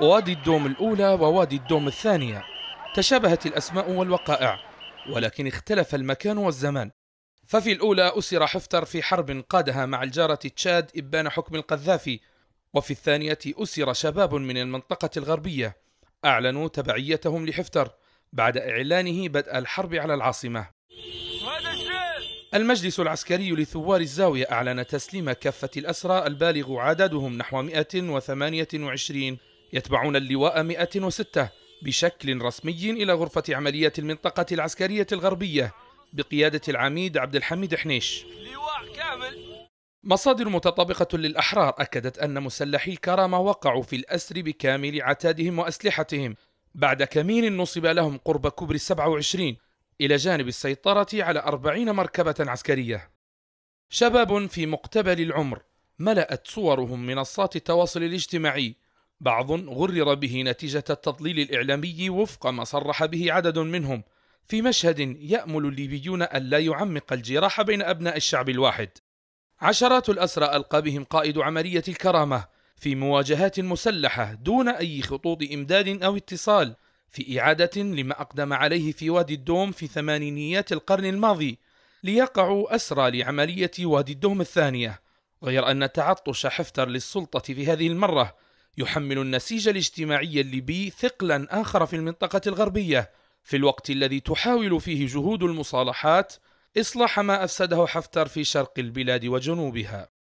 وادي الدوم الأولى ووادي الدوم الثانية تشابهت الأسماء والوقائع ولكن اختلف المكان والزمان ففي الأولى أسر حفتر في حرب قادها مع الجارة تشاد إبان حكم القذافي وفي الثانية أسر شباب من المنطقة الغربية أعلنوا تبعيتهم لحفتر بعد إعلانه بدء الحرب على العاصمة المجلس العسكري لثوار الزاوية أعلن تسليم كافة الأسرى البالغ عددهم نحو 128 يتبعون اللواء 106 بشكل رسمي إلى غرفة عملية المنطقة العسكرية الغربية بقيادة العميد عبد الحميد حنيش لواء كامل مصادر متطابقة للأحرار أكدت أن مسلحي الكرامة وقعوا في الأسر بكامل عتادهم وأسلحتهم بعد كمين نصب لهم قرب كبر 27 إلى جانب السيطرة على 40 مركبة عسكرية شباب في مقتبل العمر ملأت صورهم منصات التواصل الاجتماعي بعض غرر به نتيجة التضليل الإعلامي وفق ما صرح به عدد منهم في مشهد يأمل الليبيون أن لا يعمق الجراح بين أبناء الشعب الواحد عشرات الأسرى ألقى بهم قائد عملية الكرامة في مواجهات مسلحة دون أي خطوط إمداد أو اتصال في إعادة لما أقدم عليه في وادي الدوم في ثمانينيات القرن الماضي ليقعوا أسرى لعملية وادي الدوم الثانية غير أن تعطش حفتر للسلطة في هذه المرة يحمل النسيج الاجتماعي الليبي ثقلا آخر في المنطقة الغربية في الوقت الذي تحاول فيه جهود المصالحات إصلاح ما أفسده حفتر في شرق البلاد وجنوبها